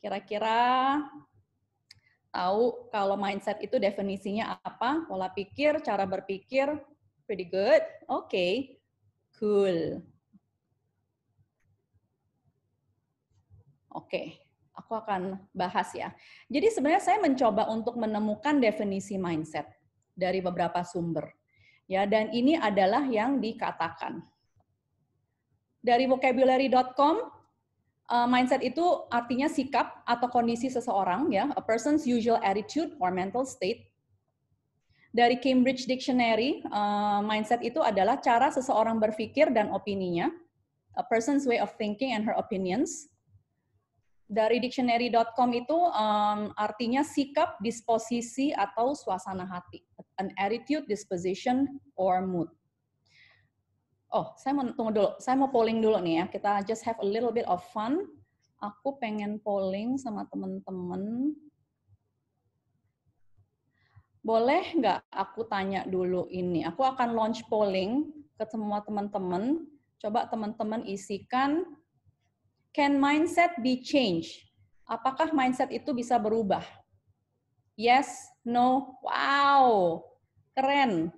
Kira-kira tahu kalau mindset itu definisinya apa, pola pikir, cara berpikir, pretty good, oke, okay. cool. Oke, okay. aku akan bahas ya. Jadi sebenarnya saya mencoba untuk menemukan definisi mindset dari beberapa sumber. Ya, dan ini adalah yang dikatakan. Dari vocabulary.com Uh, mindset itu artinya sikap atau kondisi seseorang ya, a person's usual attitude or mental state. Dari Cambridge Dictionary, uh, mindset itu adalah cara seseorang berpikir dan opininya, a person's way of thinking and her opinions. Dari dictionary.com itu um, artinya sikap, disposisi atau suasana hati, an attitude, disposition or mood. Oh, saya mau tunggu dulu. Saya mau polling dulu nih ya. Kita just have a little bit of fun. Aku pengen polling sama temen-temen. Boleh nggak aku tanya dulu ini? Aku akan launch polling ke semua teman-teman. Coba teman-teman isikan, can mindset be changed? Apakah mindset itu bisa berubah? Yes, no, wow, keren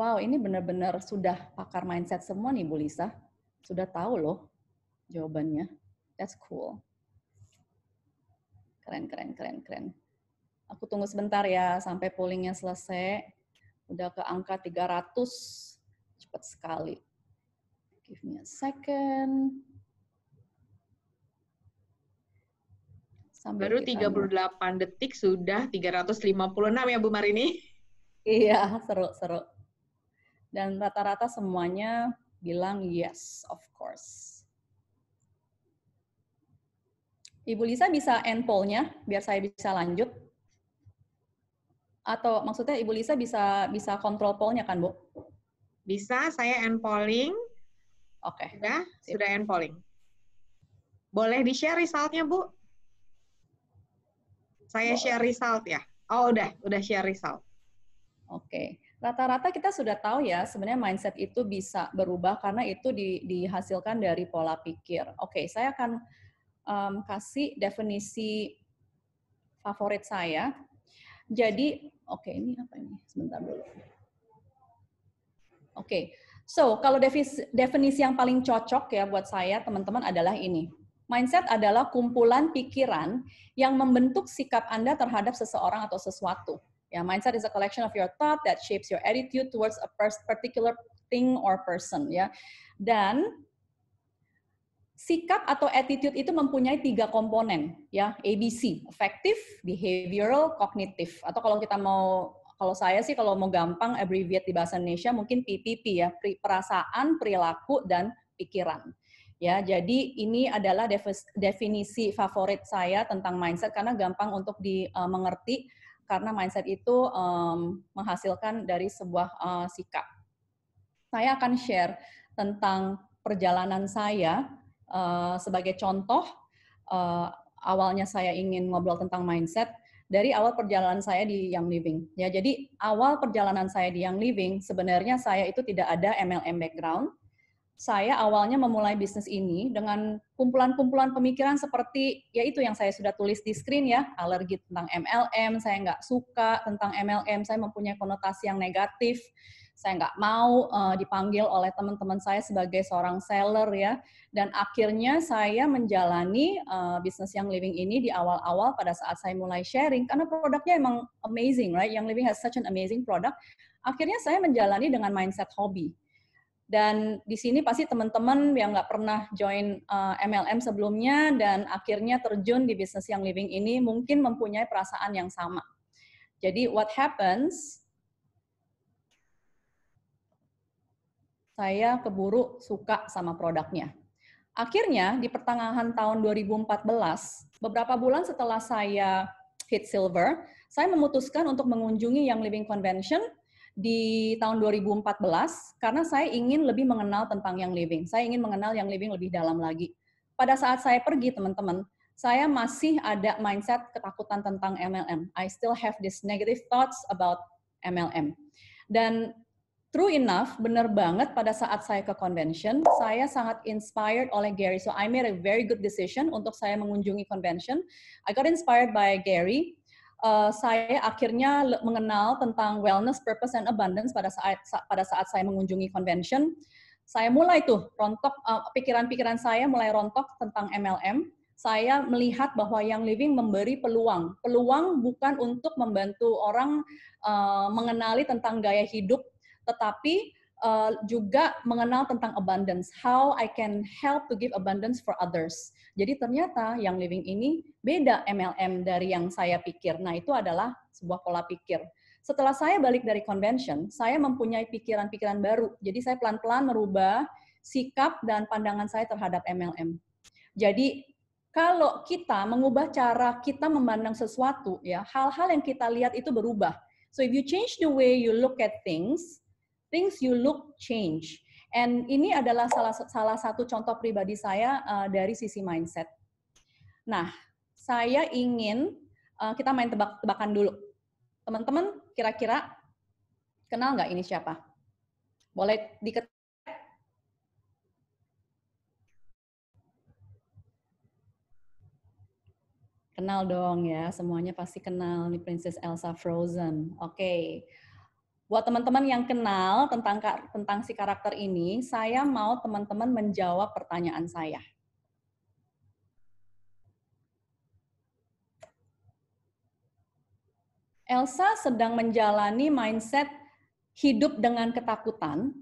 wow ini benar-benar sudah pakar mindset semua nih Bu Lisa. Sudah tahu loh jawabannya. That's cool. Keren, keren, keren, keren. Aku tunggu sebentar ya sampai pollingnya selesai. Udah ke angka 300. Cepat sekali. Give me a second. Sampai Baru 38 detik sudah 356 ya Bu Marini. Iya, seru-seru dan rata-rata semuanya bilang yes, of course. Ibu Lisa bisa end poll-nya biar saya bisa lanjut. Atau maksudnya Ibu Lisa bisa bisa kontrol poll-nya kan, Bu? Bisa, saya end polling. Oke. Okay. Sudah, Sip. sudah end polling. Boleh di-share result-nya, Bu? Saya Boleh. share result ya. Oh, udah, udah share result. Oke. Okay rata-rata kita sudah tahu ya sebenarnya mindset itu bisa berubah karena itu di, dihasilkan dari pola pikir. Oke, okay, saya akan um, kasih definisi favorit saya. Jadi, oke okay, ini apa ini? Sebentar dulu. Oke, okay. so kalau definisi, definisi yang paling cocok ya buat saya teman-teman adalah ini. Mindset adalah kumpulan pikiran yang membentuk sikap Anda terhadap seseorang atau sesuatu. Yeah, mindset is a collection of your thought that shapes your attitude towards a particular thing or person. Ya, dan sikap atau attitude itu mempunyai tiga komponen ya ABC affective, behavioral, kognitif. Atau kalau kita mau kalau saya sih kalau mau gampang abbreviate di bahasa Indonesia mungkin PPP ya perasaan, perilaku dan pikiran. Ya, jadi ini adalah definisi favorit saya tentang mindset karena gampang untuk dimengerti. Eh, uh, karena mindset itu um, menghasilkan dari sebuah uh, sikap. Saya akan share tentang perjalanan saya uh, sebagai contoh uh, awalnya saya ingin ngobrol tentang mindset dari awal perjalanan saya di Young Living. Ya, jadi awal perjalanan saya di Young Living sebenarnya saya itu tidak ada MLM background saya awalnya memulai bisnis ini dengan kumpulan-kumpulan pemikiran seperti yaitu yang saya sudah tulis di screen ya, alergi tentang MLM, saya nggak suka tentang MLM, saya mempunyai konotasi yang negatif, saya nggak mau uh, dipanggil oleh teman-teman saya sebagai seorang seller ya. Dan akhirnya saya menjalani uh, bisnis yang living ini di awal-awal pada saat saya mulai sharing, karena produknya emang amazing, right? Yang living has such an amazing product. Akhirnya saya menjalani dengan mindset hobi dan di sini pasti teman-teman yang nggak pernah join MLM eh, sebelumnya dan akhirnya terjun di bisnis yang living ini mungkin mempunyai perasaan yang sama. Jadi what happens, saya keburu suka sama produknya. Akhirnya di pertengahan tahun 2014, beberapa bulan setelah saya hit silver, saya memutuskan untuk mengunjungi Young Living Convention di tahun 2014 karena saya ingin lebih mengenal tentang yang living. Saya ingin mengenal yang living lebih dalam lagi. Pada saat saya pergi, teman-teman, saya masih ada mindset ketakutan tentang MLM. I still have this negative thoughts about MLM. Dan true enough, benar banget pada saat saya ke convention, saya sangat inspired oleh Gary. So I made a very good decision untuk saya mengunjungi convention. I got inspired by Gary uh, saya akhirnya mengenal tentang wellness, purpose, and abundance pada saat pada saat saya mengunjungi convention. Saya mulai tuh rontok eh, pikiran-pikiran uh, saya mulai rontok tentang MLM. Saya melihat bahwa yang living memberi peluang. Peluang bukan untuk membantu orang uh, mengenali tentang gaya hidup, tetapi uh, juga mengenal tentang abundance, how I can help to give abundance for others. Jadi ternyata yang living ini beda MLM dari yang saya pikir. Nah, itu adalah sebuah pola pikir. Setelah saya balik dari convention, saya mempunyai pikiran-pikiran baru. Jadi saya pelan-pelan merubah sikap dan pandangan saya terhadap MLM. Jadi kalau kita mengubah cara kita memandang sesuatu ya, hal-hal yang kita lihat itu berubah. So if you change the way you look at things, things you look change. And ini adalah salah salah satu contoh pribadi saya uh, dari sisi mindset. Nah, saya ingin uh, kita main tebak-tebakan dulu. Teman-teman, kira-kira kenal nggak ini siapa? Boleh diket Kenal dong ya, semuanya pasti kenal nih Princess Elsa Frozen. Oke. Okay buat teman-teman yang kenal tentang tentang si karakter ini, saya mau teman-teman menjawab pertanyaan saya. Elsa sedang menjalani mindset hidup dengan ketakutan,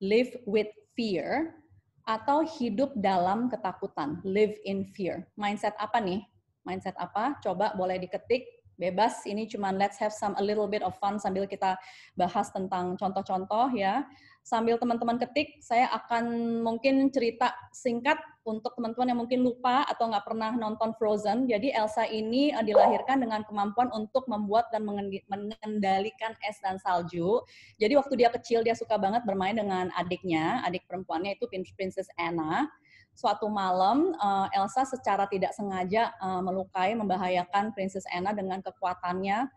live with fear, atau hidup dalam ketakutan, live in fear. Mindset apa nih? Mindset apa? Coba boleh diketik bebas ini cuman let's have some a little bit of fun sambil kita bahas tentang contoh-contoh ya. Sambil teman-teman ketik, saya akan mungkin cerita singkat untuk teman-teman yang mungkin lupa atau nggak pernah nonton Frozen. Jadi Elsa ini eh, dilahirkan dengan kemampuan untuk membuat dan mengendalikan es dan salju. Jadi waktu dia kecil dia suka banget bermain dengan adiknya, adik perempuannya itu Princess Anna suatu malam uh, Elsa secara tidak sengaja uh, melukai, membahayakan Princess Anna dengan kekuatannya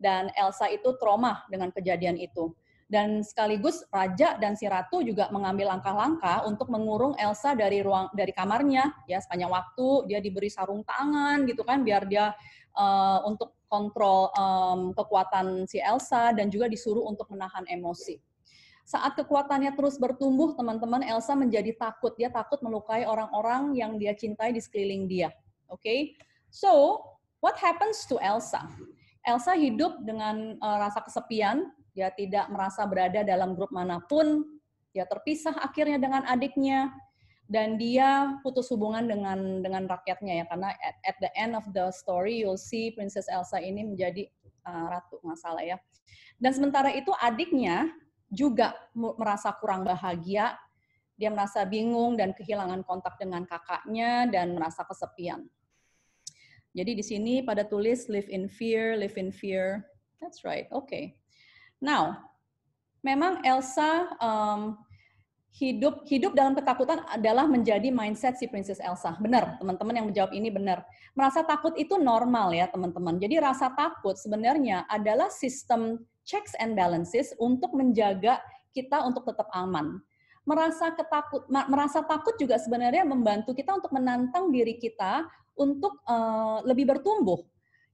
dan Elsa itu trauma dengan kejadian itu. Dan sekaligus raja dan si ratu juga mengambil langkah-langkah untuk mengurung Elsa dari ruang dari kamarnya ya sepanjang waktu dia diberi sarung tangan gitu kan biar dia uh, untuk kontrol um, kekuatan si Elsa dan juga disuruh untuk menahan emosi. Saat kekuatannya terus bertumbuh, teman-teman, Elsa menjadi takut. Dia takut melukai orang-orang yang dia cintai di sekeliling dia. Oke? Okay? So, what happens to Elsa? Elsa hidup dengan uh, rasa kesepian, dia tidak merasa berada dalam grup manapun, dia terpisah akhirnya dengan adiknya dan dia putus hubungan dengan dengan rakyatnya ya karena at, at the end of the story you'll see Princess Elsa ini menjadi uh, ratu masalah ya. Dan sementara itu adiknya juga merasa kurang bahagia, dia merasa bingung dan kehilangan kontak dengan kakaknya dan merasa kesepian. Jadi di sini pada tulis live in fear, live in fear. That's right. Okay. Now, memang Elsa um, hidup hidup dalam ketakutan adalah menjadi mindset si Princess Elsa. Benar, teman-teman yang menjawab ini benar. Merasa takut itu normal ya, teman-teman. Jadi rasa takut sebenarnya adalah sistem checks and balances untuk menjaga kita untuk tetap aman. Merasa ketakut merasa takut juga sebenarnya membantu kita untuk menantang diri kita untuk uh, lebih bertumbuh.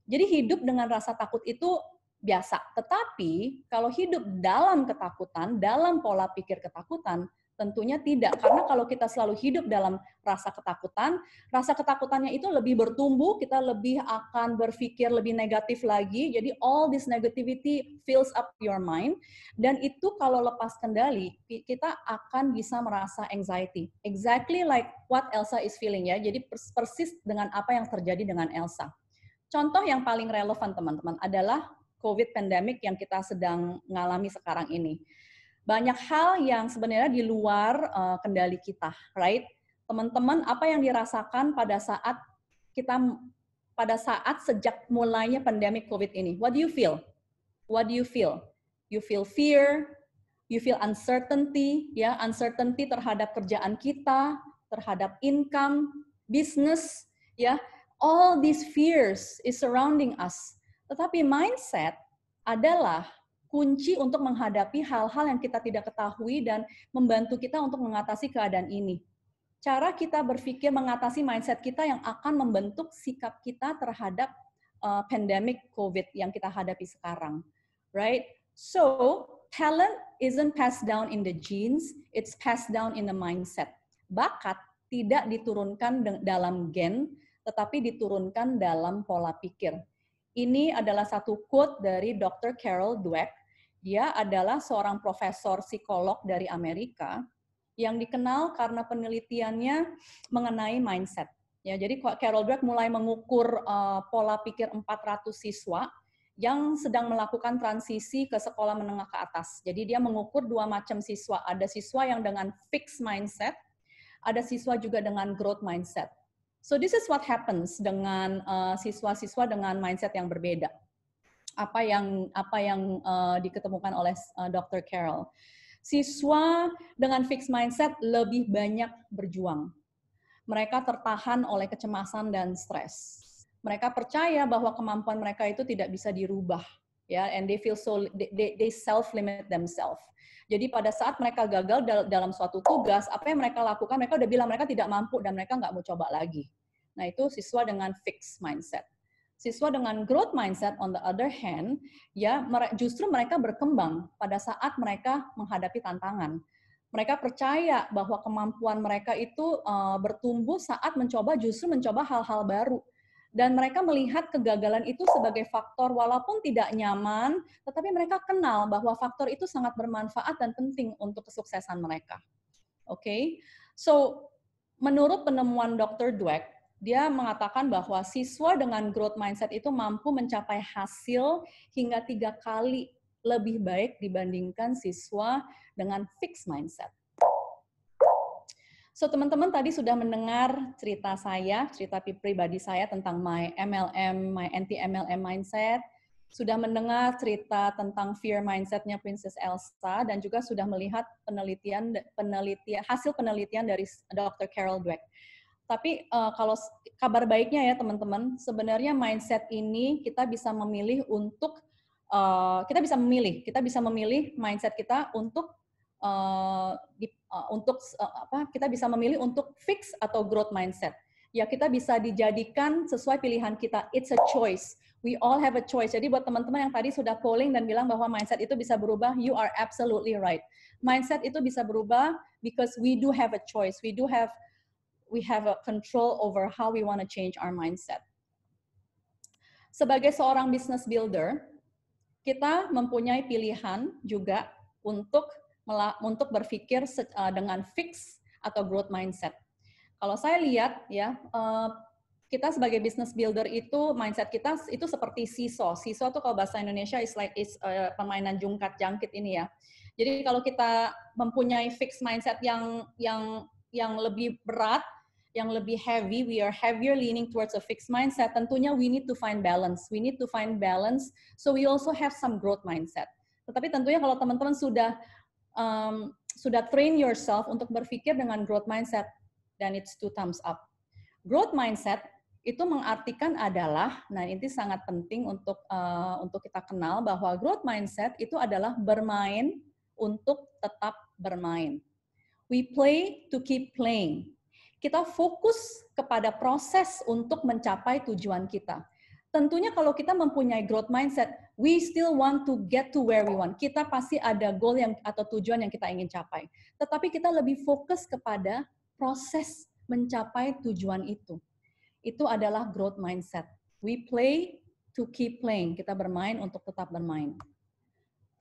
Jadi hidup dengan rasa takut itu biasa. Tetapi kalau hidup dalam ketakutan, dalam pola pikir ketakutan, Tentunya tidak, karena kalau kita selalu hidup dalam rasa ketakutan, rasa ketakutannya itu lebih bertumbuh, kita lebih akan berpikir lebih negatif lagi. Jadi all this negativity fills up your mind dan itu kalau lepas kendali, kita akan bisa merasa anxiety. Exactly like what Elsa is feeling ya. Jadi persis dengan apa yang terjadi dengan Elsa. Contoh yang paling relevan teman-teman adalah COVID pandemic yang kita sedang mengalami sekarang ini banyak hal yang sebenarnya di luar uh, kendali kita, right? Teman-teman, apa yang dirasakan pada saat kita pada saat sejak mulainya pandemi COVID ini? What do you feel? What do you feel? You feel fear, you feel uncertainty, ya, uncertainty terhadap kerjaan kita, terhadap income, business, ya. All these fears is surrounding us. Tetapi mindset adalah kunci untuk menghadapi hal-hal yang kita tidak ketahui dan membantu kita untuk mengatasi keadaan ini. Cara kita berpikir mengatasi mindset kita yang akan membentuk sikap kita terhadap uh, pandemic COVID yang kita hadapi sekarang. Right? So, talent isn't passed down in the genes, it's passed down in the mindset. Bakat tidak diturunkan dalam gen, tetapi diturunkan dalam pola pikir ini adalah satu quote dari Dr. Carol Dweck. Dia adalah seorang profesor psikolog dari Amerika yang dikenal karena penelitiannya mengenai mindset. Ya, jadi Carol Dweck mulai mengukur uh, pola pikir 400 siswa yang sedang melakukan transisi ke sekolah menengah ke atas. Jadi dia mengukur dua macam siswa. Ada siswa yang dengan fixed mindset, ada siswa juga dengan growth mindset. So this is what happens dengan eh, siswa-siswa uh, dengan mindset yang berbeda. Apa yang apa yang uh, diketemukan oleh uh, eh, Dr. Carol. Siswa dengan fixed mindset lebih banyak berjuang. Mereka tertahan oleh kecemasan dan stres. Mereka percaya bahwa kemampuan mereka itu tidak bisa dirubah ya and they feel so they, they self limit themselves. Jadi pada saat mereka gagal dal dalam suatu tugas, apa yang mereka lakukan? Mereka udah bilang mereka tidak mampu dan mereka nggak mau coba lagi. Nah, itu siswa dengan fixed mindset. Siswa dengan growth mindset on the other hand, ya justru mereka berkembang pada saat mereka menghadapi tantangan. Mereka percaya bahwa kemampuan mereka itu uh, bertumbuh saat mencoba justru mencoba hal-hal baru dan mereka melihat kegagalan itu sebagai faktor walaupun tidak nyaman, tetapi mereka kenal bahwa faktor itu sangat bermanfaat dan penting untuk kesuksesan mereka. Oke, okay? so menurut penemuan Dr. Dweck, dia mengatakan bahwa siswa dengan growth mindset itu mampu mencapai hasil hingga tiga kali lebih baik dibandingkan siswa dengan fixed mindset. So teman-teman tadi sudah mendengar cerita saya, cerita pribadi saya tentang my MLM, my anti MLM mindset, sudah mendengar cerita tentang fear mindsetnya Princess Elsa dan juga sudah melihat penelitian penelitian hasil penelitian dari Dr. Carol Dweck. Tapi uh, kalau kabar baiknya ya teman-teman, sebenarnya mindset ini kita bisa memilih untuk uh, kita bisa memilih, kita bisa memilih mindset kita untuk uh, di, uh, untuk uh, apa? Kita bisa memilih untuk fix atau growth mindset. Ya kita bisa dijadikan sesuai pilihan kita. It's a choice. We all have a choice. Jadi buat teman-teman yang tadi sudah polling dan bilang bahwa mindset itu bisa berubah, you are absolutely right. Mindset itu bisa berubah because we do have a choice. We do have we have a control over how we want to change our mindset. Sebagai seorang business builder, kita mempunyai pilihan juga untuk untuk berpikir eh, dengan fix atau growth mindset. Kalau saya lihat ya eh, kita sebagai business builder itu mindset kita itu seperti siso. Siso tuh kalau bahasa Indonesia is like is eh, permainan jungkat jangkit ini ya. Jadi kalau kita mempunyai fix mindset yang yang yang lebih berat yang lebih heavy, we are heavier leaning towards a fixed mindset, tentunya we need to find balance. We need to find balance, so we also have some growth mindset. Tetapi tentunya kalau teman-teman sudah um, sudah train yourself untuk berpikir dengan growth mindset, dan it's two thumbs up. Growth mindset itu mengartikan adalah, nah ini sangat penting untuk uh, untuk kita kenal bahwa growth mindset itu adalah bermain untuk tetap bermain. We play to keep playing kita fokus kepada proses untuk mencapai tujuan kita. Tentunya kalau kita mempunyai growth mindset, we still want to get to where we want. Kita pasti ada goal yang atau tujuan yang kita ingin capai. Tetapi kita lebih fokus kepada proses mencapai tujuan itu. Itu adalah growth mindset. We play to keep playing. Kita bermain untuk tetap bermain.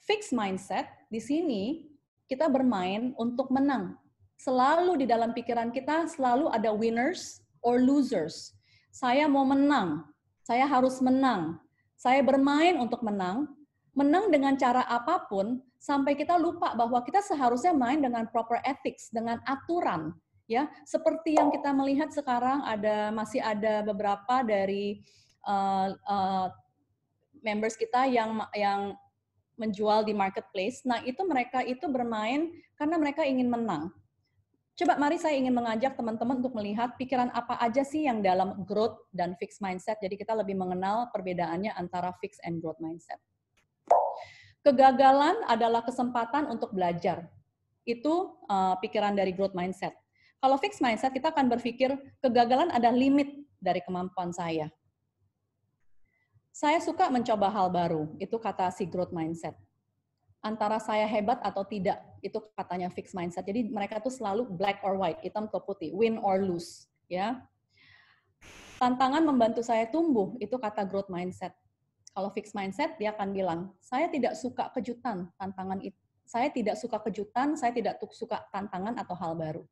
Fixed mindset di sini kita bermain untuk menang selalu di dalam pikiran kita selalu ada winners or losers. Saya mau menang, saya harus menang, saya bermain untuk menang, menang dengan cara apapun sampai kita lupa bahwa kita seharusnya main dengan proper ethics, dengan aturan, ya. Seperti yang kita melihat sekarang ada masih ada beberapa dari uh, uh, members kita yang yang menjual di marketplace. Nah, itu mereka itu bermain karena mereka ingin menang Coba mari saya ingin mengajak teman-teman untuk melihat pikiran apa aja sih yang dalam growth dan fixed mindset. Jadi kita lebih mengenal perbedaannya antara fixed and growth mindset. Kegagalan adalah kesempatan untuk belajar. Itu uh, pikiran dari growth mindset. Kalau fixed mindset kita akan berpikir kegagalan ada limit dari kemampuan saya. Saya suka mencoba hal baru, itu kata si growth mindset antara saya hebat atau tidak itu katanya fixed mindset. Jadi mereka tuh selalu black or white, hitam ke putih, win or lose, ya. Tantangan membantu saya tumbuh itu kata growth mindset. Kalau fixed mindset dia akan bilang, saya tidak suka kejutan, tantangan itu saya tidak suka kejutan, saya tidak suka tantangan atau hal baru.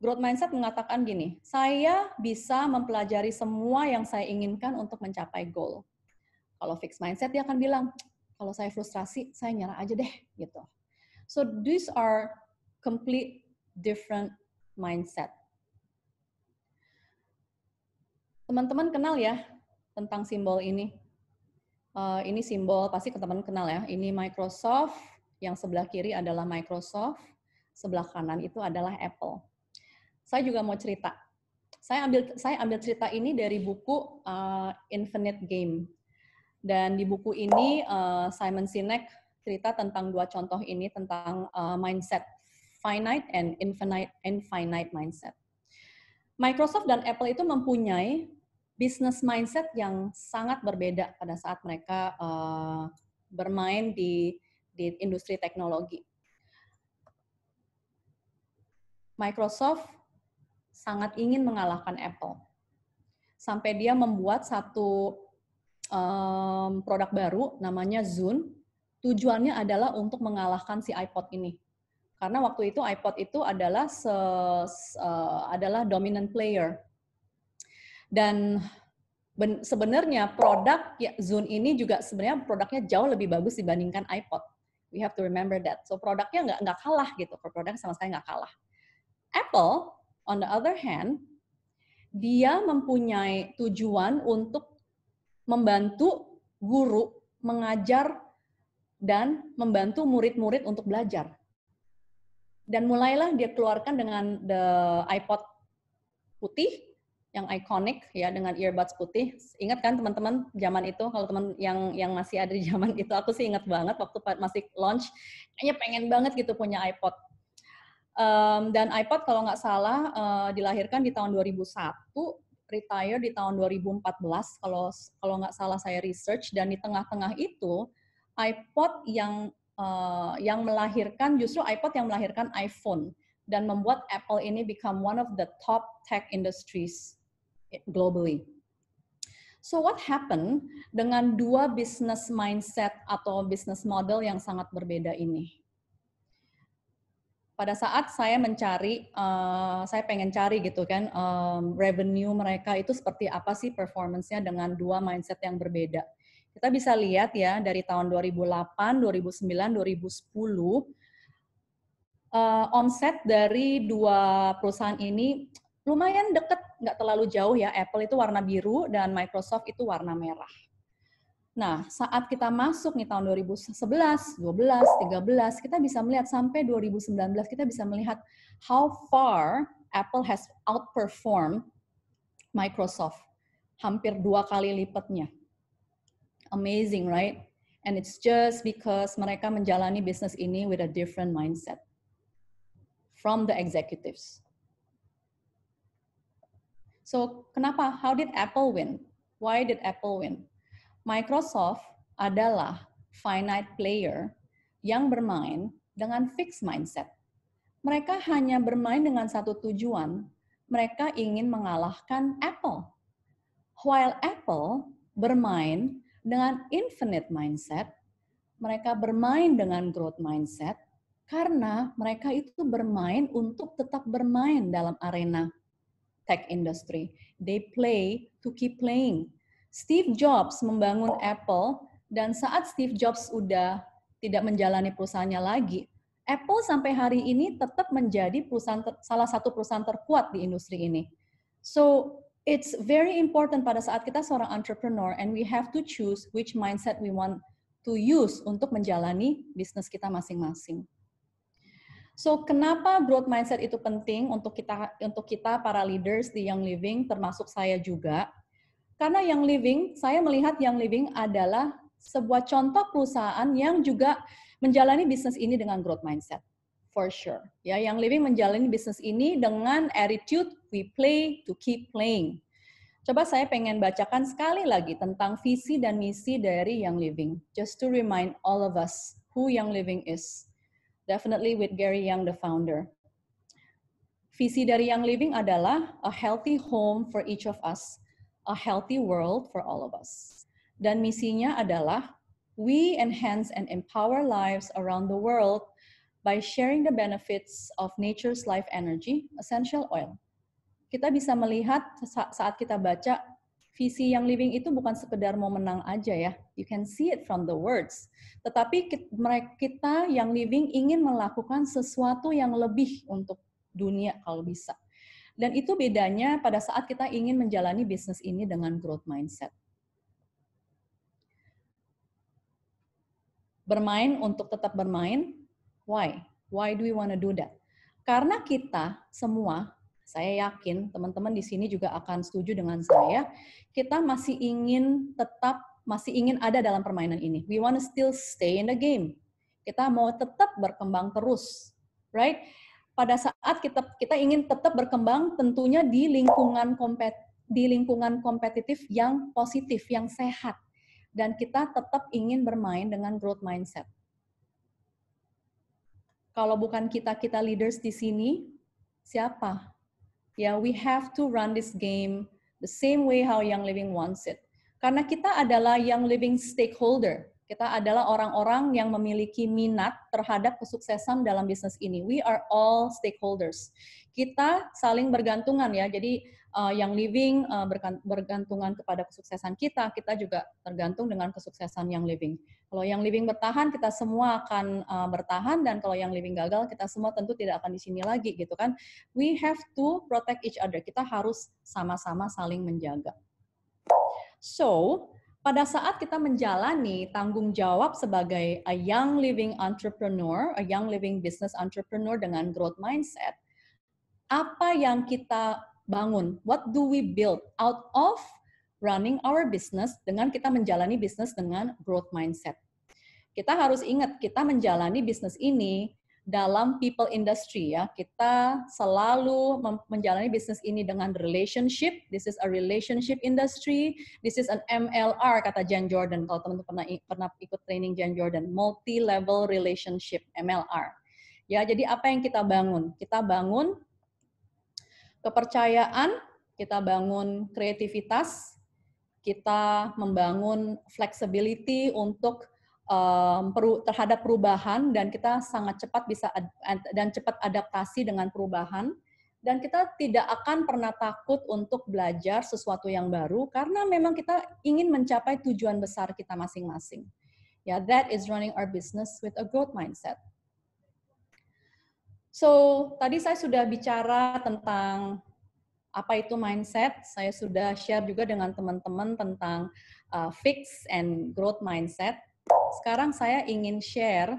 Growth mindset mengatakan gini, saya bisa mempelajari semua yang saya inginkan untuk mencapai goal. Kalau fixed mindset dia akan bilang, kalau saya frustrasi saya nyerah aja deh gitu so these are complete different mindset teman-teman kenal ya tentang simbol ini uh, ini simbol pasti ke teman kenal ya ini Microsoft yang sebelah kiri adalah Microsoft sebelah kanan itu adalah Apple saya juga mau cerita saya ambil saya ambil cerita ini dari buku uh, Infinite Game dan di buku ini uh, Simon Sinek cerita tentang dua contoh ini tentang uh, mindset finite and infinite infinite mindset. Microsoft dan Apple itu mempunyai business mindset yang sangat berbeda pada saat mereka uh, bermain di di industri teknologi. Microsoft sangat ingin mengalahkan Apple. Sampai dia membuat satu um, produk baru namanya Zoom. Tujuannya adalah untuk mengalahkan si iPod ini. Karena waktu itu iPod itu adalah se, se, uh, adalah dominant player. Dan ben, sebenarnya produk ya, Zoom ini juga sebenarnya produknya jauh lebih bagus dibandingkan iPod. We have to remember that. So produknya nggak nggak kalah gitu. Produk sama saya nggak kalah. Apple on the other hand, dia mempunyai tujuan untuk membantu guru mengajar dan membantu murid-murid untuk belajar. Dan mulailah dia keluarkan dengan the iPod putih yang ikonik ya dengan earbuds putih. Ingat kan teman-teman zaman itu kalau teman yang yang masih ada di zaman itu aku sih ingat banget waktu masih launch kayaknya pengen banget gitu punya iPod. Um, dan iPod kalau nggak salah uh, dilahirkan di tahun 2001 retire di tahun 2014 kalau kalau nggak salah saya research dan di tengah-tengah itu iPod yang uh, yang melahirkan justru iPod yang melahirkan iPhone dan membuat Apple ini become one of the top tech industries globally. So what happened dengan dua business mindset atau business model yang sangat berbeda ini? pada saat saya mencari, uh, saya pengen cari gitu kan, um, revenue mereka itu seperti apa sih performance-nya dengan dua mindset yang berbeda. Kita bisa lihat ya, dari tahun 2008, 2009, 2010, uh, omset dari dua perusahaan ini lumayan deket, nggak terlalu jauh ya. Apple itu warna biru dan Microsoft itu warna merah. Nah, saat kita masuk nih tahun 2011, 12, 13, kita bisa melihat sampai 2019 kita bisa melihat how far Apple has outperformed Microsoft. Hampir dua kali lipatnya. Amazing, right? And it's just because mereka menjalani bisnis ini with a different mindset from the executives. So, kenapa? How did Apple win? Why did Apple win? Microsoft adalah finite player yang bermain dengan fixed mindset. Mereka hanya bermain dengan satu tujuan, mereka ingin mengalahkan Apple. While Apple bermain dengan infinite mindset, mereka bermain dengan growth mindset karena mereka itu bermain untuk tetap bermain dalam arena tech industry. They play to keep playing Steve Jobs membangun oh. Apple dan saat Steve Jobs sudah tidak menjalani perusahaannya lagi, Apple sampai hari ini tetap menjadi perusahaan ter, salah satu perusahaan terkuat di industri ini. So it's very important pada saat kita seorang entrepreneur and we have to choose which mindset we want to use untuk menjalani bisnis kita masing-masing. So, kenapa growth mindset itu penting untuk kita untuk kita para leaders di Young Living termasuk saya juga? Karena yang living, saya melihat yang living adalah sebuah contoh perusahaan yang juga menjalani bisnis ini dengan growth mindset. For sure. Ya, yang living menjalani bisnis ini dengan attitude we play to keep playing. Coba saya pengen bacakan sekali lagi tentang visi dan misi dari Young Living. Just to remind all of us who Young Living is. Definitely with Gary Young, the founder. Visi dari Young Living adalah a healthy home for each of us a healthy world for all of us. Dan misinya adalah we enhance and empower lives around the world by sharing the benefits of nature's life energy, essential oil. Kita bisa melihat saat kita baca visi yang living itu bukan sekedar mau menang aja ya. You can see it from the words. Tetapi kita yang living ingin melakukan sesuatu yang lebih untuk dunia kalau bisa dan itu bedanya pada saat kita ingin menjalani bisnis ini dengan growth mindset. Bermain untuk tetap bermain, why? Why do we want to do that? Karena kita semua, saya yakin teman-teman di sini juga akan setuju dengan saya, kita masih ingin tetap masih ingin ada dalam permainan ini. We want to still stay in the game. Kita mau tetap berkembang terus, right? pada saat kita kita ingin tetap berkembang tentunya di lingkungan kompet di lingkungan kompetitif yang positif yang sehat dan kita tetap ingin bermain dengan growth mindset. Kalau bukan kita kita leaders di sini, siapa? Ya, yeah, we have to run this game the same way how Young Living wants it. Karena kita adalah Young Living stakeholder. Kita adalah orang-orang yang memiliki minat terhadap kesuksesan dalam bisnis ini. We are all stakeholders. Kita saling bergantungan ya. Jadi uh, yang living uh, bergantungan kepada kesuksesan kita, kita juga tergantung dengan kesuksesan yang living. Kalau yang living bertahan, kita semua akan uh, bertahan dan kalau yang living gagal, kita semua tentu tidak akan di sini lagi gitu kan. We have to protect each other. Kita harus sama-sama saling menjaga. So, pada saat kita menjalani tanggung jawab sebagai a young living entrepreneur, a young living business entrepreneur dengan growth mindset, apa yang kita bangun? What do we build out of running our business dengan kita menjalani bisnis dengan growth mindset? Kita harus ingat kita menjalani bisnis ini dalam people industry ya. Kita selalu menjalani bisnis ini dengan relationship. This is a relationship industry. This is an MLR kata Jan Jordan kalau teman-teman pernah pernah ikut training Jan Jordan, multi level relationship MLR. Ya, jadi apa yang kita bangun? Kita bangun kepercayaan, kita bangun kreativitas, kita membangun flexibility untuk terhadap perubahan dan kita sangat cepat bisa dan cepat adaptasi dengan perubahan dan kita tidak akan pernah takut untuk belajar sesuatu yang baru karena memang kita ingin mencapai tujuan besar kita masing-masing. Ya, yeah, that is running our business with a growth mindset. So, tadi saya sudah bicara tentang apa itu mindset. Saya sudah share juga dengan teman-teman tentang uh, fix and growth mindset. Sekarang saya ingin share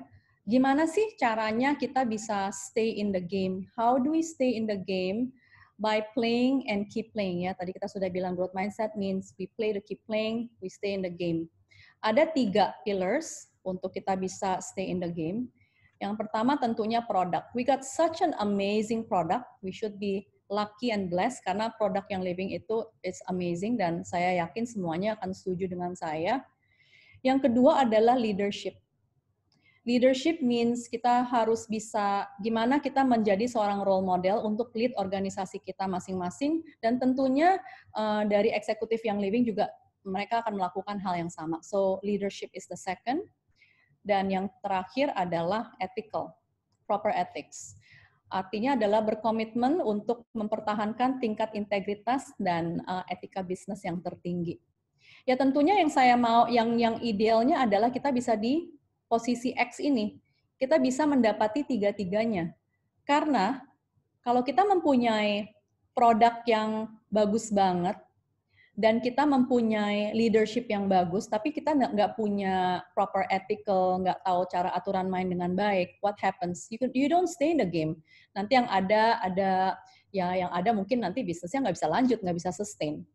gimana sih caranya kita bisa stay in the game? How do we stay in the game? By playing and keep playing ya. Tadi kita sudah bilang growth mindset means we play to keep playing, we stay in the game. Ada tiga pillars untuk kita bisa stay in the game. Yang pertama tentunya produk. We got such an amazing product. We should be lucky and blessed karena produk yang living itu it's amazing dan saya yakin semuanya akan setuju dengan saya yang kedua adalah leadership. Leadership means kita harus bisa gimana kita menjadi seorang role model untuk lead organisasi kita masing-masing dan tentunya uh, dari eksekutif yang living juga mereka akan melakukan hal yang sama. So leadership is the second dan yang terakhir adalah ethical, proper ethics. Artinya adalah berkomitmen untuk mempertahankan tingkat integritas dan uh, etika bisnis yang tertinggi. Ya tentunya yang saya mau yang yang idealnya adalah kita bisa di posisi X ini kita bisa mendapati tiga-tiganya. Karena kalau kita mempunyai produk yang bagus banget dan kita mempunyai leadership yang bagus, tapi kita nggak punya proper ethical, nggak tahu cara aturan main dengan baik, what happens? You, you don't stay in the game. Nanti yang ada ada ya yang ada mungkin nanti bisnisnya nggak bisa lanjut, nggak bisa sustain.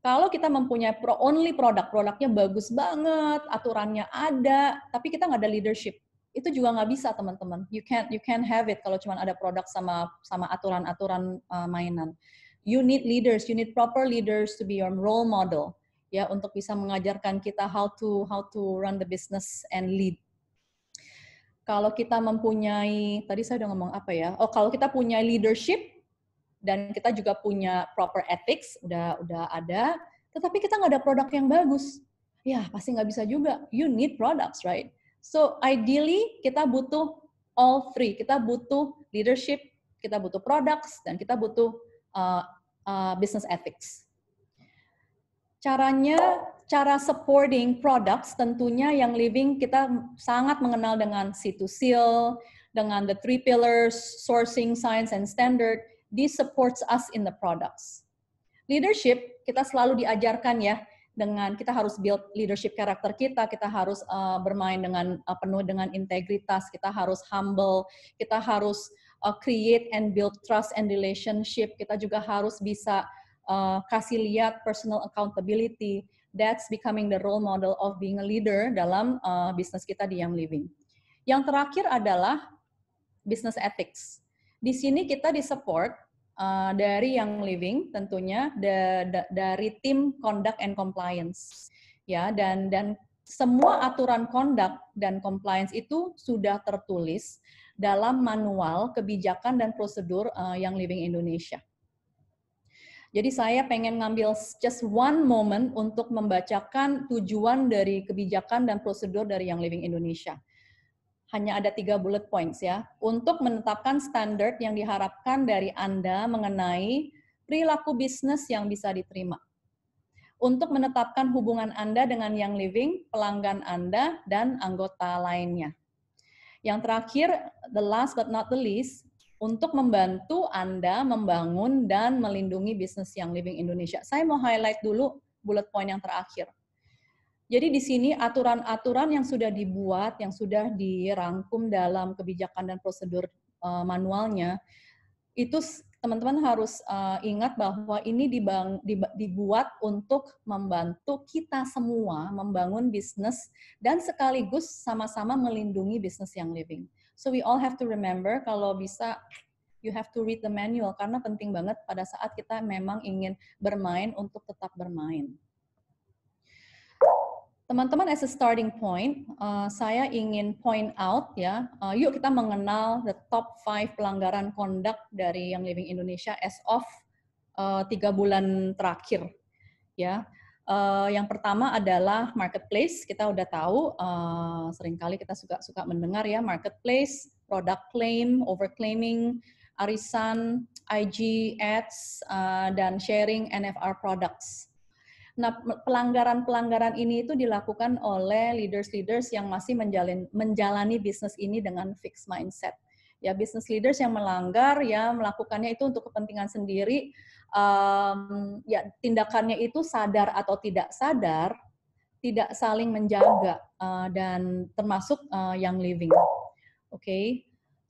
Kalau kita mempunyai pro only produk, produknya bagus banget, aturannya ada, tapi kita nggak ada leadership, itu juga nggak bisa teman-teman. You can't you can't have it kalau cuma ada produk sama sama aturan-aturan uh, mainan. You need leaders, you need proper leaders to be your role model ya untuk bisa mengajarkan kita how to how to run the business and lead kalau kita mempunyai tadi saya udah ngomong apa ya oh kalau kita punya leadership dan kita juga punya proper ethics udah udah ada tetapi kita nggak ada produk yang bagus ya pasti nggak bisa juga you need products right so ideally kita butuh all three kita butuh leadership kita butuh products dan kita butuh uh, uh, business ethics caranya cara supporting products tentunya yang living kita sangat mengenal dengan c seal dengan the three pillars, sourcing, science, and standard this supports us in the products. Leadership, kita selalu diajarkan ya, dengan kita harus build leadership karakter kita, kita harus uh, bermain dengan uh, penuh dengan integritas, kita harus humble, kita harus uh, create and build trust and relationship, kita juga harus bisa uh, kasih lihat personal accountability. That's becoming the role model of being a leader dalam uh, bisnis kita di Young Living. Yang terakhir adalah business ethics. Di sini kita disupport uh, dari yang living tentunya da, da, dari tim conduct and compliance ya dan dan semua aturan conduct dan compliance itu sudah tertulis dalam manual kebijakan dan prosedur uh, eh, yang living Indonesia. Jadi saya pengen ngambil just one moment untuk membacakan tujuan dari kebijakan dan prosedur dari Young Living Indonesia hanya ada tiga bullet points ya, untuk menetapkan standar yang diharapkan dari Anda mengenai perilaku bisnis yang bisa diterima. Untuk menetapkan hubungan Anda dengan yang living, pelanggan Anda, dan anggota lainnya. Yang terakhir, the last but not the least, untuk membantu Anda membangun dan melindungi bisnis yang living Indonesia. Saya mau highlight dulu bullet point yang terakhir. Jadi di sini aturan-aturan yang sudah dibuat, yang sudah dirangkum dalam kebijakan dan prosedur eh, manualnya, itu teman-teman harus eh, ingat bahwa ini dibuat untuk membantu kita semua membangun bisnis dan sekaligus sama-sama melindungi bisnis yang living. So we all have to remember kalau bisa you have to read the manual karena penting banget pada saat kita memang ingin bermain untuk tetap bermain. Teman-teman, as a starting point, uh, saya ingin point out ya, uh, yuk kita mengenal the top five pelanggaran conduct dari yang Living Indonesia as of uh, tiga bulan terakhir. Ya, uh, yang pertama adalah marketplace. Kita udah tahu, uh, seringkali kita suka suka mendengar ya marketplace, product claim, overclaiming, arisan, IG ads, uh, dan sharing NFR products Nah, pelanggaran-pelanggaran ini itu dilakukan oleh leaders-leaders yang masih menjalin, menjalani bisnis ini dengan fixed mindset. Ya, business leaders yang melanggar, ya melakukannya itu untuk kepentingan sendiri. Um, ya, tindakannya itu sadar atau tidak sadar, tidak saling menjaga uh, dan termasuk uh, yang living. Oke, okay?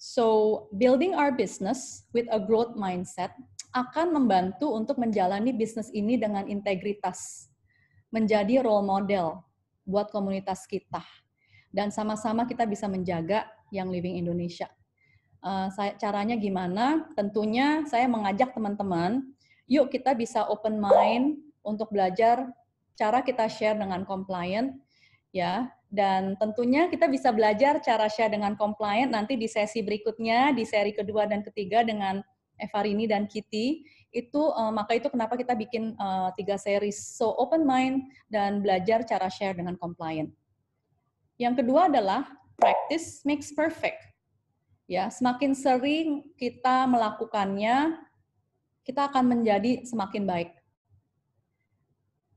so building our business with a growth mindset akan membantu untuk menjalani bisnis ini dengan integritas, menjadi role model buat komunitas kita, dan sama-sama kita bisa menjaga yang living Indonesia. Eh, caranya gimana? Tentunya saya mengajak teman-teman, yuk kita bisa open mind untuk belajar cara kita share dengan komplain, ya. Dan tentunya kita bisa belajar cara share dengan komplain nanti di sesi berikutnya, di seri kedua dan ketiga dengan Evarini dan Kitty itu uh, maka itu kenapa kita bikin uh, tiga series so open mind dan belajar cara share dengan compliant. Yang kedua adalah practice makes perfect. Ya, semakin sering kita melakukannya, kita akan menjadi semakin baik.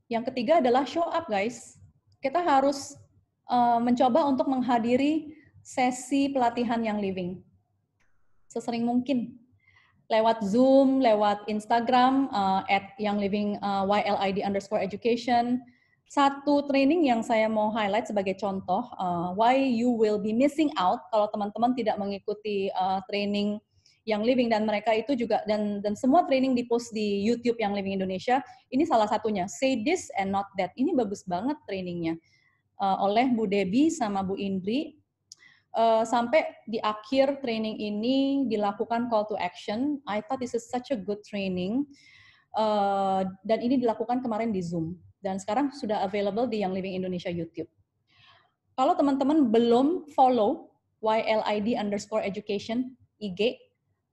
Yang ketiga adalah show up, guys. Kita harus uh, mencoba untuk menghadiri sesi pelatihan yang living sesering mungkin lewat Zoom, lewat Instagram uh, at Young living uh, eh, YLID underscore education. Satu training yang saya mau highlight sebagai contoh, uh, why you will be missing out kalau teman-teman tidak mengikuti uh, training yang living dan mereka itu juga dan dan semua training di post di YouTube yang living Indonesia ini salah satunya say this and not that ini bagus banget trainingnya uh, oleh Bu Debbie sama Bu Indri uh, sampai di akhir training ini dilakukan call to action. I thought this is such a good training. Uh, dan ini dilakukan kemarin di Zoom. Dan sekarang sudah available di Young Living Indonesia YouTube. Kalau teman-teman belum follow YLID underscore education IG,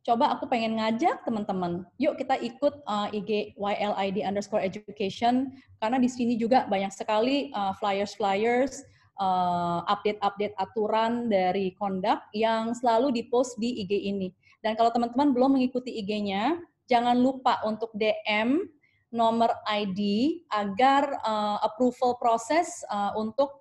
coba aku pengen ngajak teman-teman, yuk kita ikut uh, eh, IG YLID underscore education, karena di sini juga banyak sekali flyers flyers Eh, update-update uh, aturan dari conduct yang selalu dipost di IG ini. Dan kalau teman-teman belum mengikuti IG-nya, jangan lupa untuk DM nomor ID agar uh, approval proses uh, untuk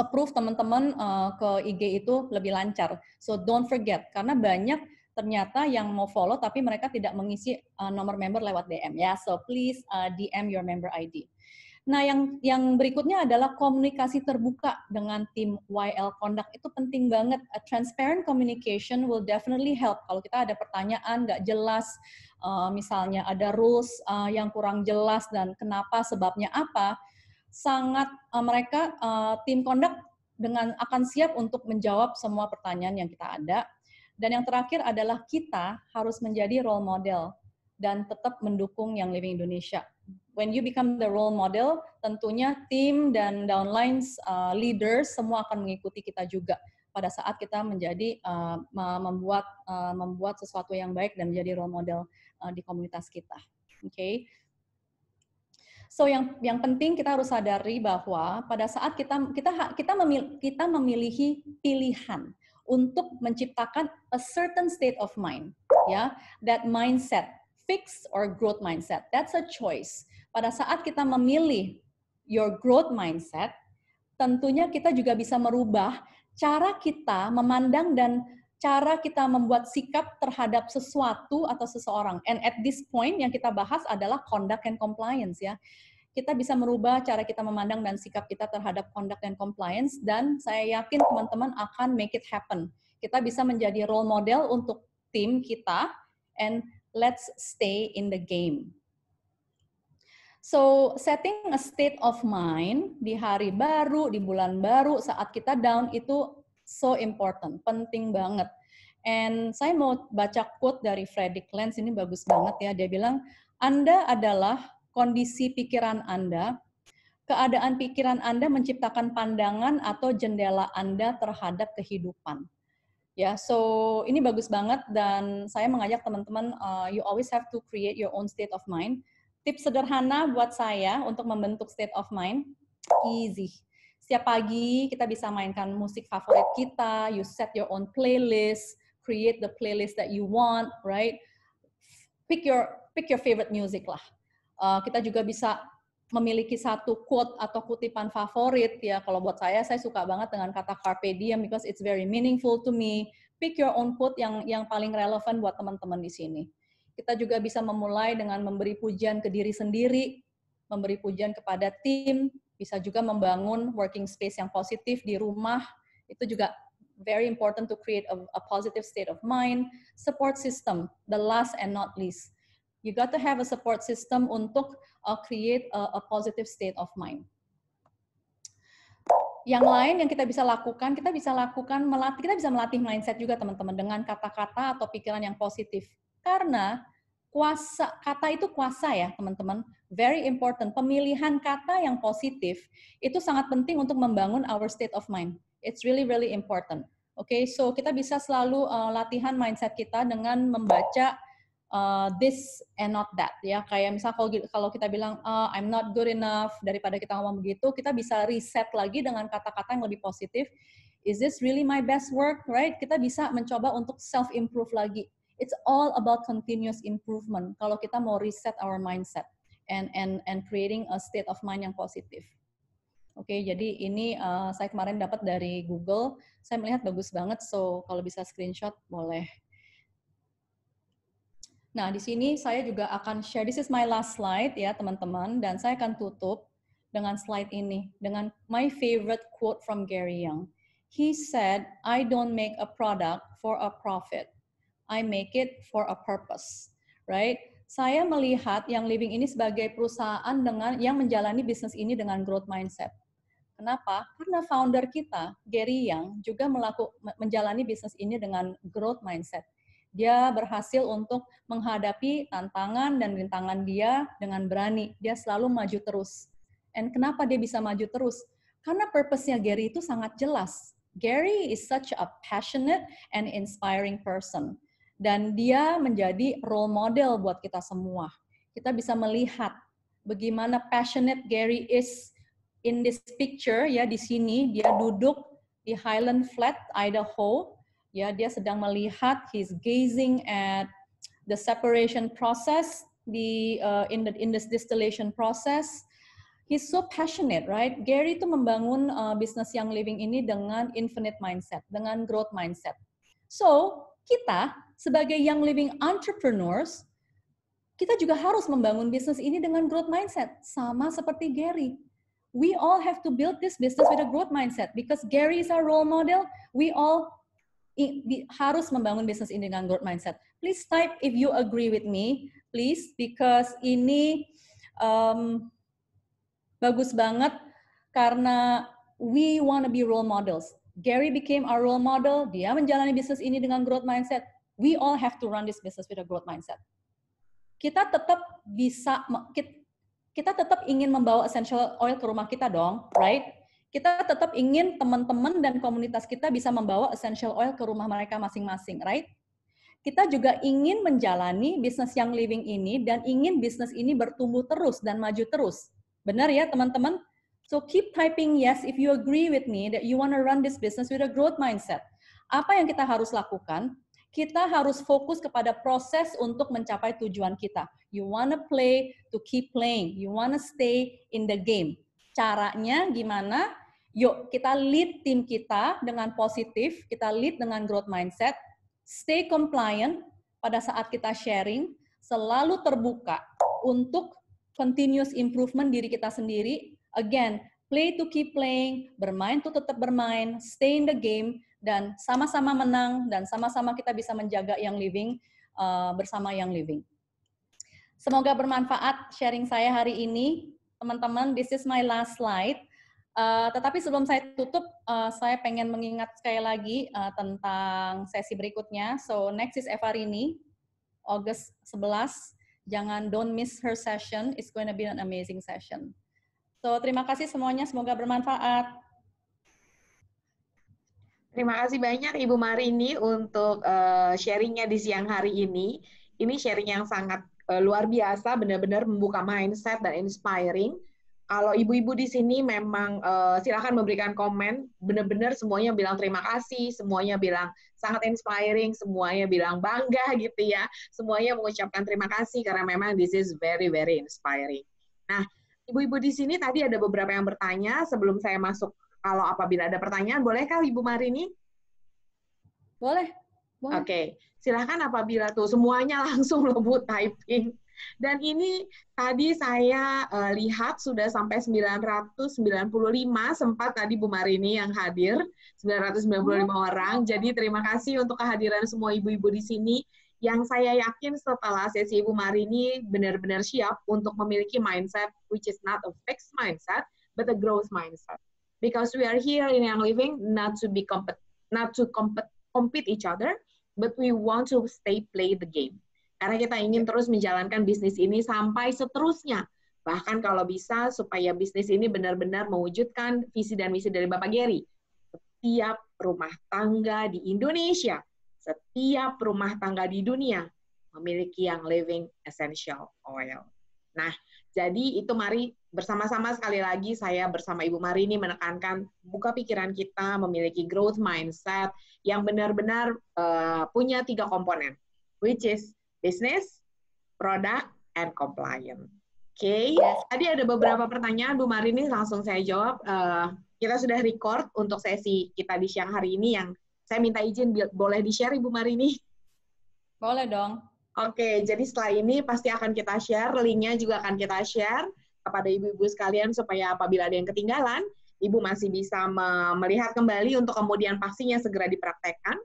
approve teman-teman uh, ke IG itu lebih lancar. So don't forget karena banyak ternyata yang mau follow tapi mereka tidak mengisi uh, nomor member lewat DM ya. So please uh, DM your member ID. Nah, yang yang berikutnya adalah komunikasi terbuka dengan tim YL Conduct itu penting banget. A transparent communication will definitely help. Kalau kita ada pertanyaan nggak jelas, uh, misalnya ada rules uh, yang kurang jelas dan kenapa sebabnya apa, sangat uh, mereka uh, tim conduct dengan akan siap untuk menjawab semua pertanyaan yang kita ada. Dan yang terakhir adalah kita harus menjadi role model dan tetap mendukung yang Living Indonesia. When you become the role model, tentunya tim dan downlines uh, leaders semua akan mengikuti kita juga pada saat kita menjadi uh, membuat uh, membuat sesuatu yang baik dan menjadi role model uh, di komunitas kita. Oke. Okay? So yang yang penting kita harus sadari bahwa pada saat kita kita kita memil, kita memiliki pilihan untuk menciptakan a certain state of mind, ya, yeah? that mindset fix or growth mindset. That's a choice. Pada saat kita memilih your growth mindset, tentunya kita juga bisa merubah cara kita memandang dan cara kita membuat sikap terhadap sesuatu atau seseorang. And at this point yang kita bahas adalah conduct and compliance ya. Kita bisa merubah cara kita memandang dan sikap kita terhadap conduct and compliance dan saya yakin teman-teman akan make it happen. Kita bisa menjadi role model untuk tim kita and let's stay in the game. So, setting a state of mind di hari baru, di bulan baru, saat kita down itu so important, penting banget. And saya mau baca quote dari Fredrik Lenz, ini bagus banget ya. Dia bilang, Anda adalah kondisi pikiran Anda, keadaan pikiran Anda menciptakan pandangan atau jendela Anda terhadap kehidupan. Ya, yeah, so ini bagus banget dan saya mengajak teman-teman uh, you always have to create your own state of mind. Tips sederhana buat saya untuk membentuk state of mind easy. Setiap pagi kita bisa mainkan musik favorit kita, you set your own playlist, create the playlist that you want, right? Pick your pick your favorite music lah. Uh, kita juga bisa memiliki satu quote atau kutipan favorit ya kalau buat saya saya suka banget dengan kata carpe diem because it's very meaningful to me pick your own quote yang yang paling relevan buat teman-teman di sini kita juga bisa memulai dengan memberi pujian ke diri sendiri memberi pujian kepada tim bisa juga membangun working space yang positif di rumah itu juga very important to create a, a positive state of mind support system the last and not least you got to have a support system untuk uh, create a, a positive state of mind yang lain yang kita bisa lakukan, kita bisa lakukan melatih, kita bisa melatih mindset juga teman-teman dengan kata-kata atau pikiran yang positif. Karena kuasa kata itu kuasa ya teman-teman, very important. Pemilihan kata yang positif itu sangat penting untuk membangun our state of mind. It's really really important. Oke, okay, so kita bisa selalu uh, latihan mindset kita dengan membaca uh, this and not that ya kayak misal kalau gitu, kalau kita bilang uh, I'm not good enough daripada kita ngomong begitu kita bisa reset lagi dengan kata-kata yang lebih positif is this really my best work right kita bisa mencoba untuk self improve lagi it's all about continuous improvement kalau kita mau reset our mindset and and and creating a state of mind yang positif Oke, okay, jadi ini uh, saya kemarin dapat dari Google. Saya melihat bagus banget, so kalau bisa screenshot boleh. Nah, di sini saya juga akan share. This is my last slide ya, teman-teman. Dan saya akan tutup dengan slide ini, dengan my favorite quote from Gary Young. He said, I don't make a product for a profit. I make it for a purpose. Right? Saya melihat yang living ini sebagai perusahaan dengan yang menjalani bisnis ini dengan growth mindset. Kenapa? Karena founder kita, Gary Young, juga melaku, menjalani bisnis ini dengan growth mindset dia berhasil untuk menghadapi tantangan dan rintangan dia dengan berani. Dia selalu maju terus. And kenapa dia bisa maju terus? Karena purpose-nya Gary itu sangat jelas. Gary is such a passionate and inspiring person. Dan dia menjadi role model buat kita semua. Kita bisa melihat bagaimana passionate Gary is in this picture ya di sini dia duduk di Highland Flat, Idaho Ya, dia sedang melihat, he's gazing at the separation process di uh, in the in this distillation process. He's so passionate, right? Gary itu membangun uh, eh, bisnis yang living ini dengan infinite mindset, dengan growth mindset. So, kita sebagai young living entrepreneurs, kita juga harus membangun bisnis ini dengan growth mindset, sama seperti Gary. We all have to build this business with a growth mindset because Gary is our role model. We all harus membangun bisnis ini dengan growth mindset. Please type if you agree with me, please, because ini um, bagus banget karena we wanna be role models. Gary became our role model. Dia menjalani bisnis ini dengan growth mindset. We all have to run this business with a growth mindset. Kita tetap bisa, kita tetap ingin membawa essential oil ke rumah kita dong, right? kita tetap ingin teman-teman dan komunitas kita bisa membawa essential oil ke rumah mereka masing-masing, right? Kita juga ingin menjalani bisnis yang living ini dan ingin bisnis ini bertumbuh terus dan maju terus. Benar ya, teman-teman? So keep typing yes if you agree with me that you want to run this business with a growth mindset. Apa yang kita harus lakukan? kita harus fokus kepada proses untuk mencapai tujuan kita. You wanna play to keep playing, you wanna stay in the game. Caranya gimana? Yuk, kita lead tim kita dengan positif, kita lead dengan growth mindset, stay compliant pada saat kita sharing, selalu terbuka untuk continuous improvement diri kita sendiri. Again, play to keep playing, bermain to tetap bermain, stay in the game, dan sama-sama menang, dan sama-sama kita bisa menjaga yang living uh, bersama yang living. Semoga bermanfaat sharing saya hari ini. Teman-teman, this is my last slide Eh, tetapi sebelum saya tutup, uh, saya pengen mengingat sekali lagi uh, tentang sesi berikutnya. So next is Eva Rini, August 11. Jangan don't miss her session. It's going to be an amazing session. So terima kasih semuanya. Semoga bermanfaat. Terima kasih banyak Ibu Marini untuk uh, sharingnya di siang hari ini. Ini sharing yang sangat uh, luar biasa, benar-benar membuka mindset dan inspiring kalau ibu-ibu di sini memang uh, eh, silahkan memberikan komen. Benar-benar semuanya bilang terima kasih, semuanya bilang sangat inspiring, semuanya bilang bangga gitu ya. Semuanya mengucapkan terima kasih karena memang this is very very inspiring. Nah, ibu-ibu di sini tadi ada beberapa yang bertanya sebelum saya masuk. Kalau apabila ada pertanyaan, bolehkah Ibu Marini? Boleh. Oke, okay. silahkan apabila tuh semuanya langsung lo bu typing. Dan ini tadi saya uh, lihat sudah sampai 995 sempat tadi Bu Marini yang hadir, 995 hmm. orang. Jadi terima kasih untuk kehadiran semua ibu-ibu di sini yang saya yakin setelah sesi Ibu Marini benar-benar siap untuk memiliki mindset which is not a fixed mindset but a growth mindset. Because we are here in Young Living not to be compet not to compete compete each other, but we want to stay play the game. Karena kita ingin terus menjalankan bisnis ini sampai seterusnya. Bahkan kalau bisa supaya bisnis ini benar-benar mewujudkan visi dan misi dari Bapak Gery. Setiap rumah tangga di Indonesia, setiap rumah tangga di dunia memiliki yang living essential oil. Nah, jadi itu mari bersama-sama sekali lagi saya bersama Ibu Mari ini menekankan buka pikiran kita memiliki growth mindset yang benar-benar uh, punya tiga komponen, which is bisnis, produk, and Compliance. Oke, okay. tadi ada beberapa pertanyaan Bu Marini langsung saya jawab. Uh, kita sudah record untuk sesi kita di siang hari ini yang saya minta izin boleh di-share Ibu Marini? Boleh dong. Oke, okay, jadi setelah ini pasti akan kita share, linknya juga akan kita share kepada ibu-ibu sekalian supaya apabila ada yang ketinggalan, ibu masih bisa melihat kembali untuk kemudian pastinya segera dipraktekkan.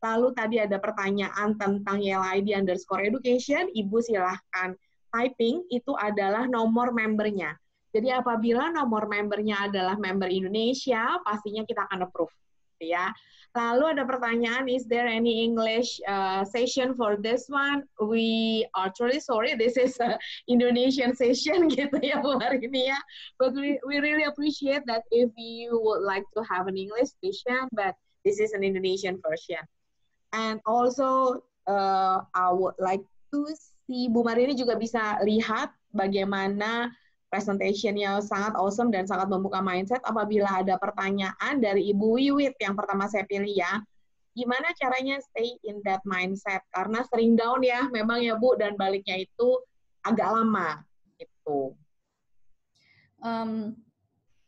Lalu tadi ada pertanyaan tentang YLID underscore education, Ibu silahkan typing, itu adalah nomor membernya. Jadi apabila nomor membernya adalah member Indonesia, pastinya kita akan approve. Gitu ya. Lalu ada pertanyaan, is there any English uh, session for this one? We are truly sorry, this is a Indonesian session gitu ya Bu hari ini ya. But we, we really appreciate that if you would like to have an English session, but this is an Indonesian version. And also uh, I would like to see Bu Marini juga bisa lihat bagaimana presentationnya sangat awesome dan sangat membuka mindset apabila ada pertanyaan dari Ibu Wiwit yang pertama saya pilih ya. Gimana caranya stay in that mindset? Karena sering down ya, memang ya Bu, dan baliknya itu agak lama. Gitu. Um,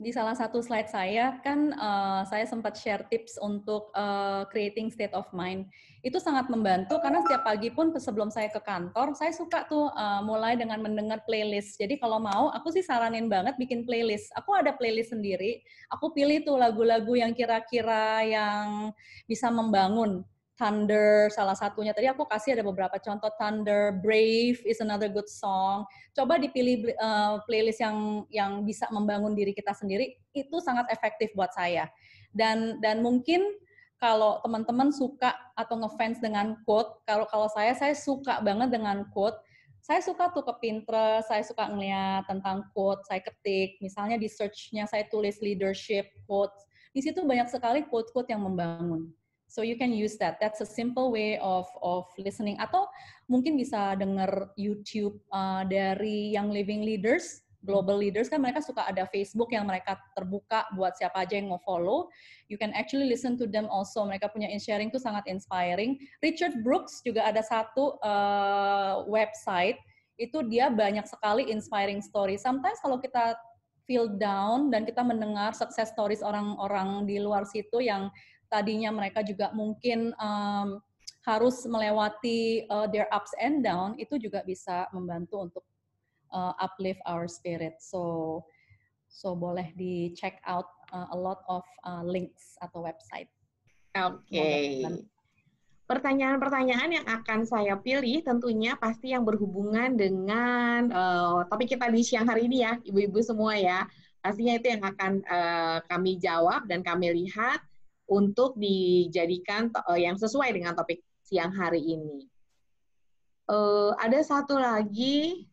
di salah satu slide saya kan uh, saya sempat share tips untuk uh, creating state of mind. Itu sangat membantu karena setiap pagi pun sebelum saya ke kantor, saya suka tuh uh, mulai dengan mendengar playlist. Jadi kalau mau, aku sih saranin banget bikin playlist. Aku ada playlist sendiri. Aku pilih tuh lagu-lagu yang kira-kira yang bisa membangun. Thunder salah satunya. Tadi aku kasih ada beberapa contoh Thunder, Brave is another good song. Coba dipilih uh, playlist yang yang bisa membangun diri kita sendiri itu sangat efektif buat saya. Dan dan mungkin kalau teman-teman suka atau ngefans dengan quote, kalau kalau saya saya suka banget dengan quote. Saya suka tuh ke Pinterest, saya suka ngeliat tentang quote, saya ketik, misalnya di searchnya saya tulis leadership quote Di situ banyak sekali quote-quote yang membangun. So you can use that. That's a simple way of of listening. Atau mungkin bisa dengar YouTube uh, dari yang living leaders, global leaders kan mereka suka ada Facebook yang mereka terbuka buat siapa aja yang mau follow. You can actually listen to them also. Mereka punya in sharing tuh sangat inspiring. Richard Brooks juga ada satu uh, website itu dia banyak sekali inspiring story. Sometimes kalau kita feel down dan kita mendengar success stories orang-orang di luar situ yang tadinya mereka juga mungkin um, harus melewati uh, their ups and down itu juga bisa membantu untuk uh, uplift our spirit. So so boleh di check out uh, a lot of uh, links atau website. Oke. Okay. Pertanyaan-pertanyaan yang akan saya pilih tentunya pasti yang berhubungan dengan uh, topik kita di siang hari ini ya, ibu-ibu semua ya. Pastinya itu yang akan uh, kami jawab dan kami lihat untuk dijadikan uh, yang sesuai dengan topik siang hari ini. Uh, ada satu lagi.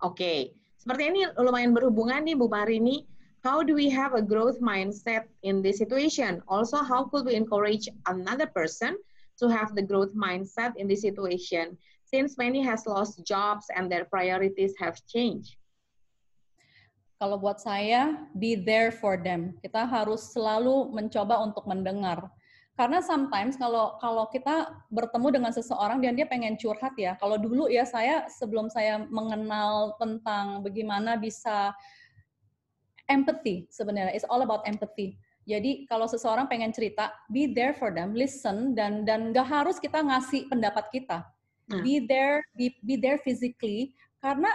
Oke, okay. seperti ini lumayan berhubungan nih Bu Marini. How do we have a growth mindset in this situation? Also, how could we encourage another person to have the growth mindset in this situation since many has lost jobs and their priorities have changed? Kalau buat saya, be there for them. Kita harus selalu mencoba untuk mendengar. Karena sometimes kalau kalau kita bertemu dengan seseorang dan dia pengen curhat ya. Kalau dulu ya saya sebelum saya mengenal tentang bagaimana bisa empathy sebenarnya. It's all about empathy. Jadi kalau seseorang pengen cerita, be there for them, listen dan dan nggak harus kita ngasih pendapat kita. Hmm. Be there, be, be there physically. Karena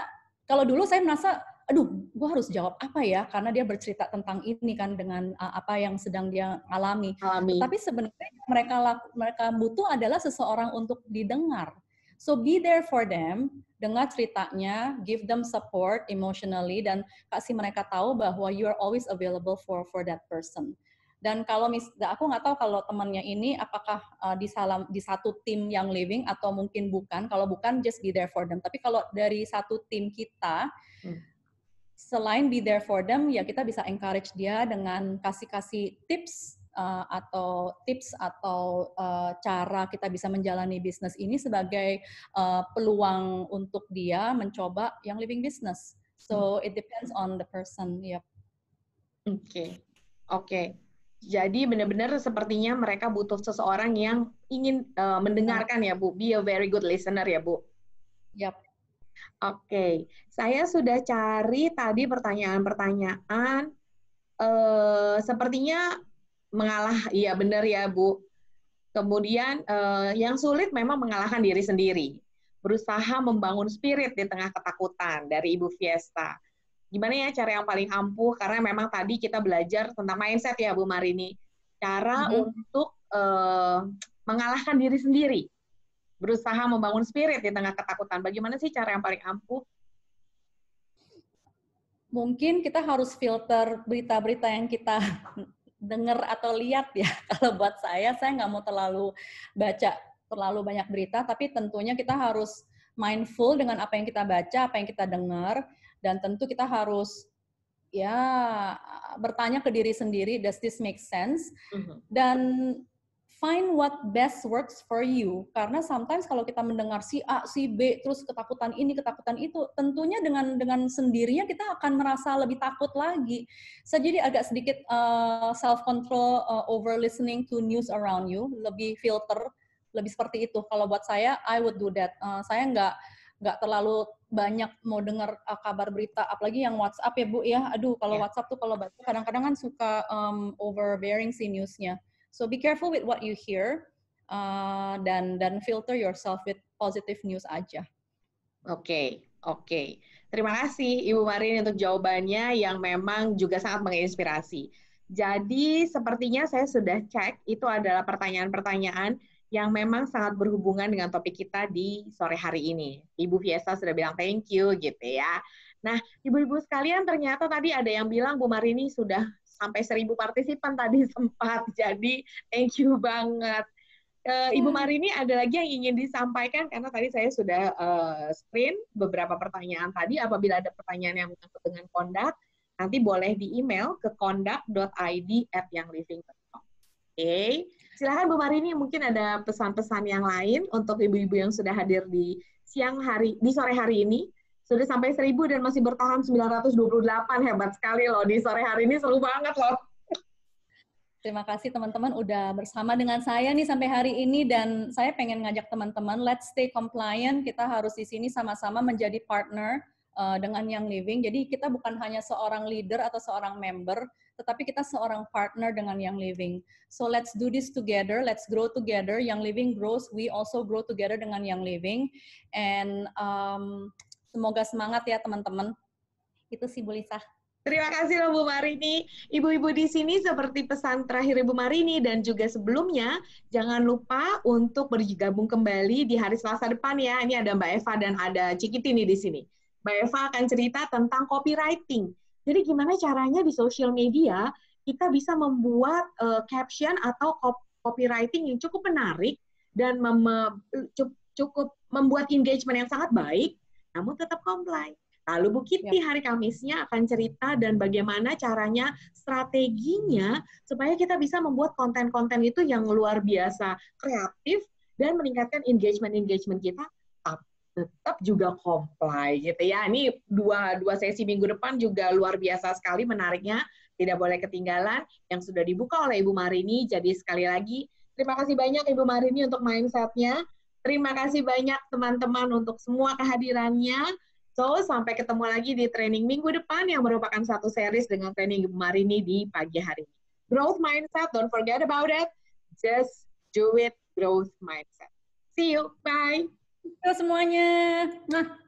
kalau dulu saya merasa aduh gue harus jawab apa ya karena dia bercerita tentang ini kan dengan uh, apa yang sedang dia alami. alami. Tapi sebenarnya mereka laku, mereka butuh adalah seseorang untuk didengar. So be there for them, dengar ceritanya, give them support emotionally dan kasih mereka tahu bahwa you are always available for for that person. Dan kalau mis, aku nggak tahu kalau temannya ini apakah uh, di salam di satu tim yang living atau mungkin bukan. Kalau bukan, just be there for them. Tapi kalau dari satu tim kita, hmm selain be there for them, ya kita bisa encourage dia dengan kasih-kasih tips uh, atau tips atau uh, cara kita bisa menjalani bisnis ini sebagai uh, peluang untuk dia mencoba yang living business. So it depends on the person. Yep. Oke, okay. oke. Okay. Jadi benar-benar sepertinya mereka butuh seseorang yang ingin uh, mendengarkan ya Bu, be a very good listener ya Bu. Yap. Oke, saya sudah cari tadi pertanyaan-pertanyaan. Eh, sepertinya mengalah, iya benar ya Bu. Kemudian eh, yang sulit memang mengalahkan diri sendiri. Berusaha membangun spirit di tengah ketakutan dari Ibu Fiesta. Gimana ya cara yang paling ampuh? Karena memang tadi kita belajar tentang mindset ya Bu Marini. Cara -hmm. untuk eh, mengalahkan diri sendiri berusaha membangun spirit di tengah ketakutan. Bagaimana sih cara yang paling ampuh? Mungkin kita harus filter berita-berita yang kita dengar atau lihat ya. Kalau buat saya, saya nggak mau terlalu baca terlalu banyak berita, tapi tentunya kita harus mindful dengan apa yang kita baca, apa yang kita dengar, dan tentu kita harus ya bertanya ke diri sendiri, does this make sense? Mhm. Dan find what best works for you. Karena sometimes kalau kita mendengar si A, si B, terus ketakutan ini, ketakutan itu, tentunya dengan dengan sendirinya kita akan merasa lebih takut lagi. so, jadi agak sedikit uh, eh, self control uh, eh, over listening to news around you, lebih filter, lebih seperti itu. Kalau buat saya, I would do that. Uh, saya nggak nggak terlalu banyak mau dengar uh, kabar berita apalagi yang WhatsApp ya Bu ya aduh kalau yeah. WhatsApp tuh kalau baca kadang-kadang kan suka um, overbearing si newsnya So be careful with what you hear uh, dan dan filter yourself with positive news aja. Oke, okay, oke. Okay. Terima kasih Ibu Marin untuk jawabannya yang memang juga sangat menginspirasi. Jadi sepertinya saya sudah cek itu adalah pertanyaan-pertanyaan yang memang sangat berhubungan dengan topik kita di sore hari ini. Ibu Fiesta sudah bilang thank you gitu ya. Nah, ibu-ibu sekalian ternyata tadi ada yang bilang Bu Marini sudah sampai seribu partisipan tadi sempat. Jadi thank you banget. Uh, Ibu hmm. Marini ada lagi yang ingin disampaikan karena tadi saya sudah uh, screen beberapa pertanyaan tadi apabila ada pertanyaan yang menyangkut dengan kondak nanti boleh di email ke kondak.id at yang living Oke, okay. silahkan Bu Marini mungkin ada pesan-pesan yang lain untuk ibu-ibu yang sudah hadir di siang hari di sore hari ini sudah sampai 1000 dan masih bertahan 928. Hebat sekali loh di sore hari ini seru banget loh. Terima kasih teman-teman udah bersama dengan saya nih sampai hari ini dan saya pengen ngajak teman-teman let's stay compliant. Kita harus di sini sama-sama menjadi partner uh, dengan yang living. Jadi kita bukan hanya seorang leader atau seorang member, tetapi kita seorang partner dengan yang living. So let's do this together, let's grow together. Yang living grows, we also grow together dengan yang living. And um, Semoga semangat ya teman-teman. Itu sih Bu Lisa. Terima kasih loh Bu Marini. Ibu-ibu di sini seperti pesan terakhir Ibu Marini dan juga sebelumnya, jangan lupa untuk bergabung kembali di hari Selasa depan ya. Ini ada Mbak Eva dan ada Cikiti nih di sini. Mbak Eva akan cerita tentang copywriting. Jadi gimana caranya di social media kita bisa membuat uh, caption atau copywriting yang cukup menarik dan mem cukup membuat engagement yang sangat baik namun tetap comply. Lalu Bu Kitty hari Kamisnya akan cerita dan bagaimana caranya strateginya supaya kita bisa membuat konten-konten itu yang luar biasa kreatif dan meningkatkan engagement-engagement kita tetap juga comply gitu ya. Ini dua dua sesi minggu depan juga luar biasa sekali menariknya. Tidak boleh ketinggalan yang sudah dibuka oleh Ibu Marini. Jadi sekali lagi terima kasih banyak Ibu Marini untuk mindsetnya. Terima kasih banyak teman-teman untuk semua kehadirannya. So, sampai ketemu lagi di training minggu depan yang merupakan satu series dengan training kemarin ini di pagi hari ini. Growth mindset, don't forget about it. Just do it, growth mindset. See you, bye. Halo semuanya. Nah.